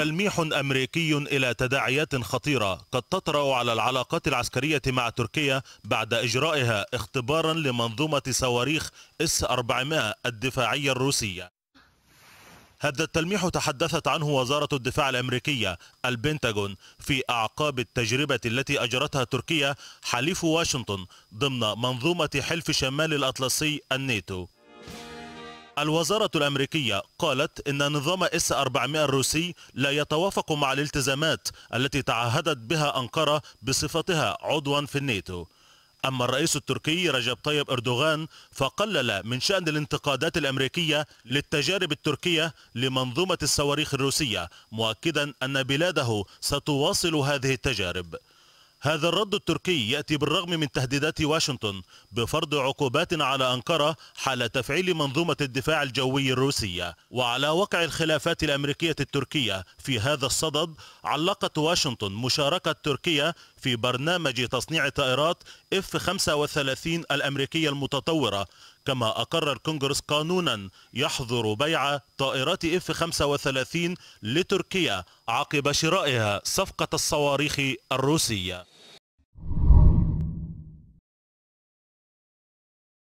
تلميح أمريكي إلى تداعيات خطيرة قد تطرأ على العلاقات العسكرية مع تركيا بعد إجرائها اختبارا لمنظومة صواريخ اس 400 الدفاعية الروسية هذا التلميح تحدثت عنه وزارة الدفاع الأمريكية البنتاغون في أعقاب التجربة التي أجرتها تركيا حليف واشنطن ضمن منظومة حلف شمال الأطلسي الناتو الوزارة الأمريكية قالت إن نظام اس 400 الروسي لا يتوافق مع الالتزامات التي تعهدت بها أنقرة بصفتها عضوا في الناتو أما الرئيس التركي رجب طيب أردوغان فقلل من شأن الانتقادات الأمريكية للتجارب التركية لمنظومة الصواريخ الروسية مؤكدا أن بلاده ستواصل هذه التجارب هذا الرد التركي يأتي بالرغم من تهديدات واشنطن بفرض عقوبات على أنقرة حال تفعيل منظومة الدفاع الجوي الروسية وعلى وقع الخلافات الأمريكية التركية في هذا الصدد علقت واشنطن مشاركة تركيا في برنامج تصنيع طائرات F-35 الأمريكية المتطورة كما أقر الكونغرس قانونا يحظر بيع طائرات اف 35 لتركيا عقب شرائها صفقة الصواريخ الروسية